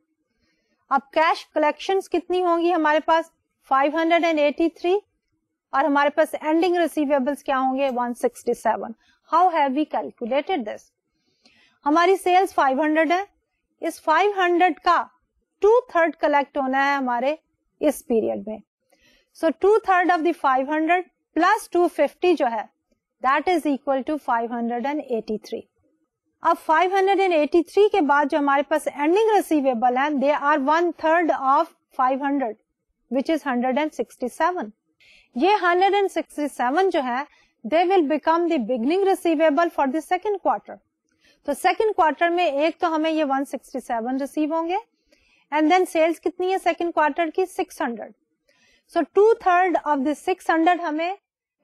अब cash collection कितनी होंगी हमारे पास 583 और हमारे पास ending receivables क्या होंगे 167 how have we calculated this हमारी sales 500 है इस 500 का टू थर्ड कलेक्ट होना है हमारे इस पीरियड में so two third of the 500 plus 250 जो है दैट इज इक्वल टू 583 अब 583 के बाद जो हमारे पास एंडिंग रिसीवेबल है they are one third of 500 hundred which is 167 ये 167 जो है they will become the beginning receivable for the second quarter तो सेकेंड क्वार्टर में एक तो हमें ये 167 सिक्सटी सेवन रिसीव होंगे एंड देन सेल्स कितनी है सेकेंड क्वार्टर की 600 so two third of the 600 हमें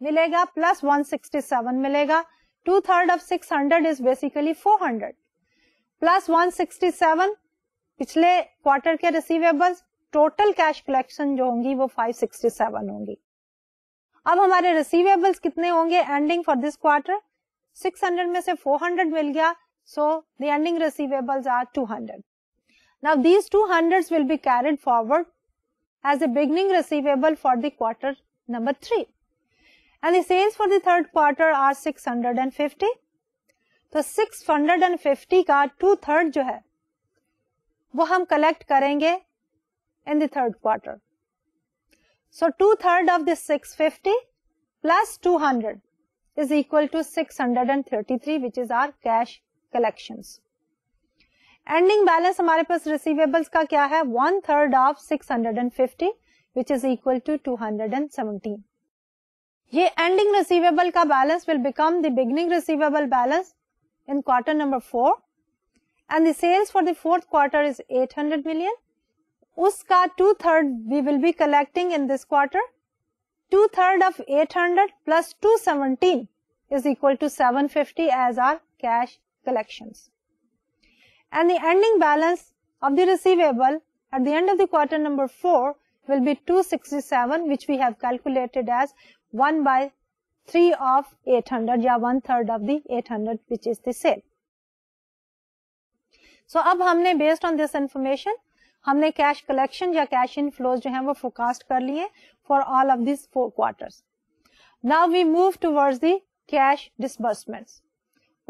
मिलेगा प्लस 167 मिलेगा two third of six hundred is basically four hundred plus one sixty seven पिछले क्वार्टर के रिसीवेबल टोटल कैश कलेक्शन जो होंगी वो फाइव सिक्सटी सेवन होंगी अब हमारे रिसीवेबल्स कितने होंगे ending for this quarter six hundred में से फोर हंड्रेड मिल गया so the ending receivables are two hundred now these two hundred will be carried forward as a beginning receivable for the quarter number three and the sales for the third quarter are 650 So 650 का to third जो है वो हम collect करेंगे in the third quarter so two third of 650 200 is equal to 633 which is our cash collections. Ending balance हमारे पास receivables का क्या है? One third of 650 which is equal to 217. The ending receivable balance will become the beginning receivable balance in quarter number 4 and the sales for the fourth quarter is 800 million. Uska two-third we will be collecting in this quarter. Two-third of 800 plus 217 is equal to 750 as our cash collections. And the ending balance of the receivable at the end of the quarter number 4 will be 267 which we have calculated as one by three of eight hundred या one third of the eight hundred which is दिल so अब हमने based on this information हमने cash collection या cash inflow जो है वो forecast कर लिए for all of this four quarter now we move towards the cash disbursements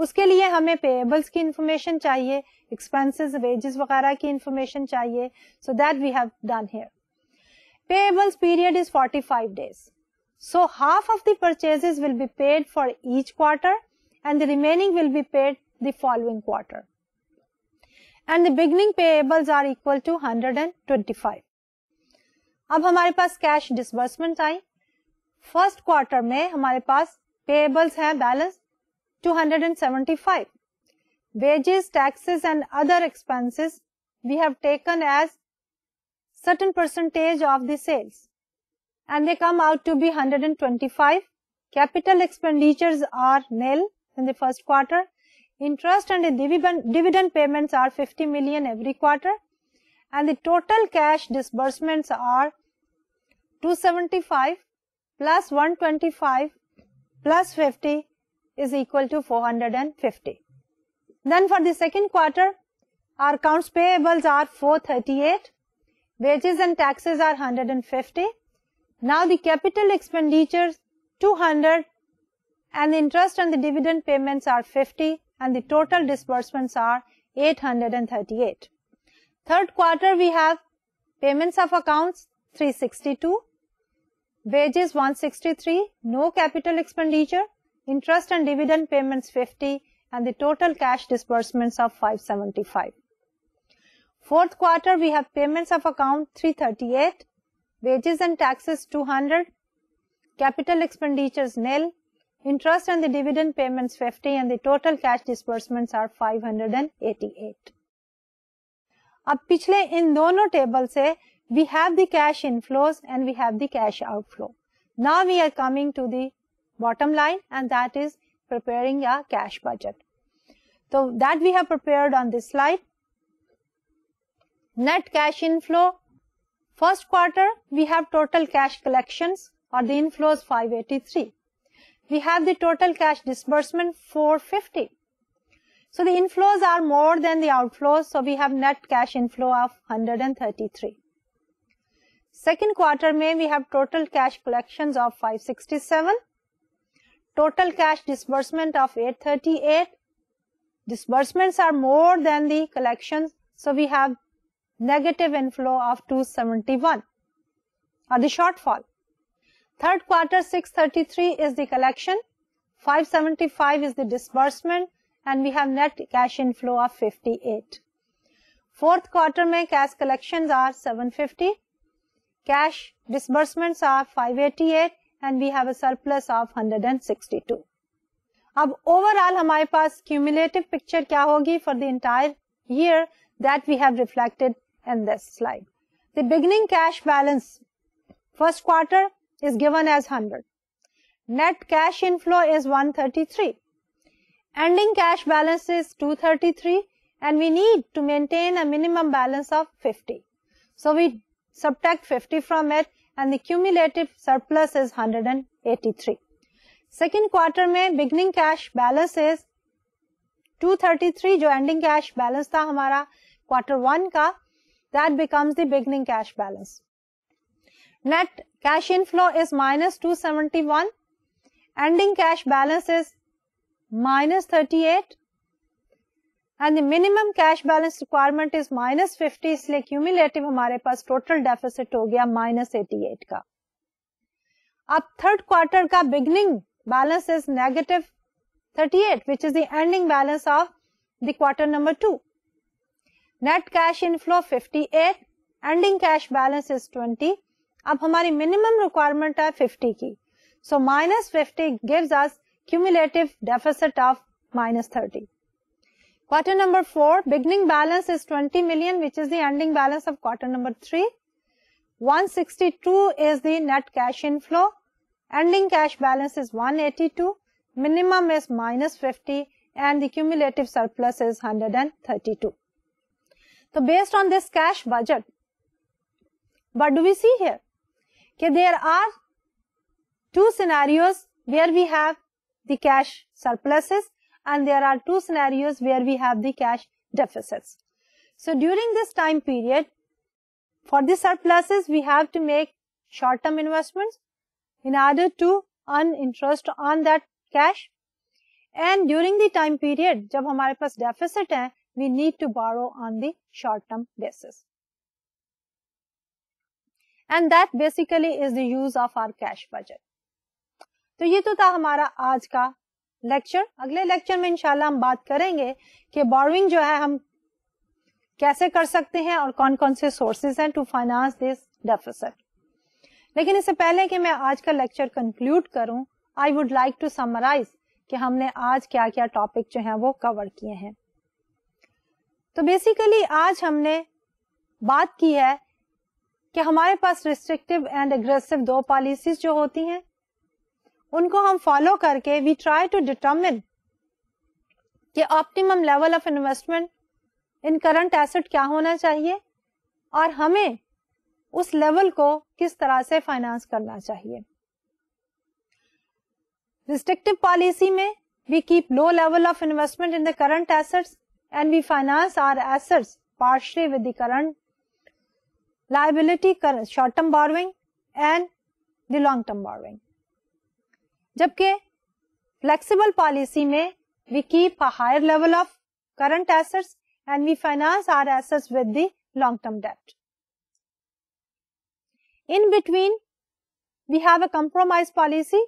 उसके लिए हमें पेएबल्स की इंफॉर्मेशन चाहिए एक्सपेंसेस वेजेस वगैरह की इंफॉर्मेशन चाहिए so that we have done here payables period is forty five days So half of the purchases will be paid for each quarter and the remaining will be paid the following quarter. And the beginning payables are equal to 125. अब हमारे पास cash disbursement आई first quarter में हमारे पास payables 275. Wages, taxes and other expenses we have taken as certain percentage of the sales and they come out to be 125. Capital expenditures are nil in the first quarter. Interest and dividend, dividend payments are 50 million every quarter. And the total cash disbursements are 275 plus 125 plus 50 is equal to 450. Then for the second quarter, our accounts payables are 438, wages and taxes are 150, now the capital expenditures 200 and the interest and the dividend payments are 50 and the total disbursements are 838. Third quarter we have payments of accounts 362, wages 163, no capital expenditure, interest and dividend payments 50 and the total cash disbursements of 575. Fourth quarter we have payments of account 338, wages and taxes 200, capital expenditures nil, interest and the dividend payments 50 and the total cash disbursements are 588. अब pichle in दोनों table से we have the cash inflows and we have the cash outflow. Now we are coming to the bottom line and that is preparing a cash budget. So that we have prepared on this slide. Net cash inflow First quarter, we have total cash collections or the inflows 583. We have the total cash disbursement 450. So the inflows are more than the outflows, so we have net cash inflow of 133. Second quarter May, we have total cash collections of 567, total cash disbursement of 838. Disbursements are more than the collections, so we have negative inflow of 271 or the shortfall. Third quarter 633 is the collection, 575 is the disbursement and we have net cash inflow of 58. Fourth quarter में cash collections are 750, cash disbursements are 588 and we have a surplus of 162. अब overall, हमारे cumulative picture picture क्या होगी for the entire year that we have in this slide. The beginning cash balance first quarter is given as 100. Net cash inflow is 133. Ending cash balance is 233 and we need to maintain a minimum balance of 50. So, we subtract 50 from it and the cumulative surplus is 183. Second quarter may beginning cash balance is 233 जो ending cash balance था हमारा quarter one that becomes the beginning cash balance. Net cash inflow is minus 271, ending cash balance is minus 38 and the minimum cash balance requirement is minus 50 So cumulative हमारे पास total deficit हो गया minus 88 ka. third quarter का beginning balance is negative 38 which is the ending balance of the quarter number 2 Net cash inflow 58 ending cash balance is 20 अब हमारी minimum requirement है 50 की so minus 50 gives us cumulative deficit of minus 30 quarter number 4 beginning balance is 20 million which is the ending balance of quarter number 3 162 is the net cash inflow ending cash balance is 182 minimum is minus 50 and the cumulative surplus is 132 तो based on this cash budget what do we see here okay there are two scenarios where we have the cash surpluses and there are two scenarios where we have the cash deficits so during this time period for the surpluses we have to make short term investments in order to earn interest on that cash and during the time period jab hamare paas deficit hai we need to borrow on the short term basis. And that basically is the use of our cash budget. तो ये तो था हमारा आज का lecture अगले lecture में इंशाल्लाह हम बात करेंगे कि बोरोइंग जो है हम कैसे कर सकते हैं और कौन कौन से सोर्सेज हैं टू फाइनेंस दिस डेफिसिट लेकिन इससे पहले कि मैं आज का लेक्चर कंक्लूड करूं I would like to summarise कि हमने आज क्या क्या टॉपिक जो हैं वो कवर किए हैं तो बेसिकली आज हमने बात की है कि हमारे पास रिस्ट्रिक्टिव एंड एग्रेसिव दो पॉलिसीज जो होती हैं उनको हम फॉलो करके वी ट्राई टू डिटर्मिन कि optimum level of investment in current asset क्या होना चाहिए और हमें उस लेवल को किस तरह से फाइनेंस करना चाहिए रिस्ट्रिक्टिव पॉलिसी में we keep low level of investment in the current assets and we finance our assets partially with the current liability, current short-term borrowing and the long-term borrowing. jabke flexible policy mein we keep a higher level of current assets and we finance our assets with the long-term debt. In between we have a compromise policy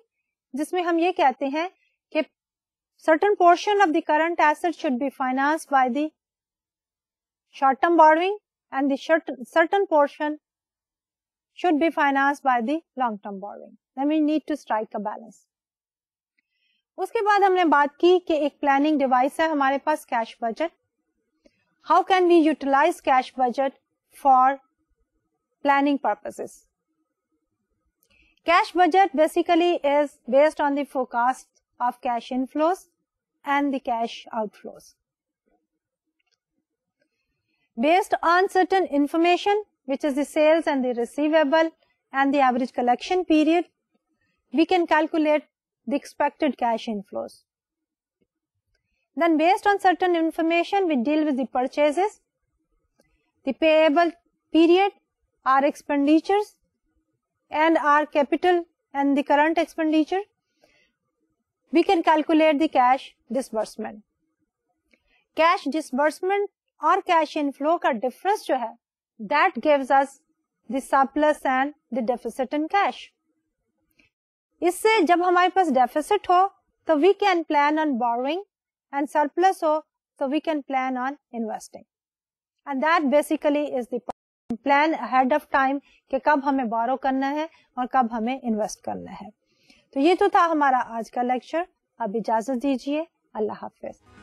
जिसमें हम ये कहते हैं certain portion of the current asset should be financed by the short-term borrowing and the certain portion should be financed by the long-term borrowing. Then we need to strike a balance. उसके बाद हमने बात की कि एक planning device है हमारे पास cash budget. How can we utilize cash budget for planning purposes? Cash budget basically is based on the forecast of cash inflows and the cash outflows. Based on certain information, which is the sales and the receivable and the average collection period, we can calculate the expected cash inflows. Then based on certain information, we deal with the purchases, the payable period, our expenditures and our capital and the current expenditure we can calculate the cash disbursement. Cash disbursement or cash inflow ka difference jo hai, that gives us the surplus and the deficit in cash. इससे jab हमारे pas deficit ho, तो we can plan on borrowing and surplus ho, so we can plan on investing. And that basically is the plan ahead of time कि कब हमें borrow करना है और कब हमें invest करना है. तो ये तो था हमारा आज का लेक्चर अब इजाजत दीजिए अल्लाह हाफिज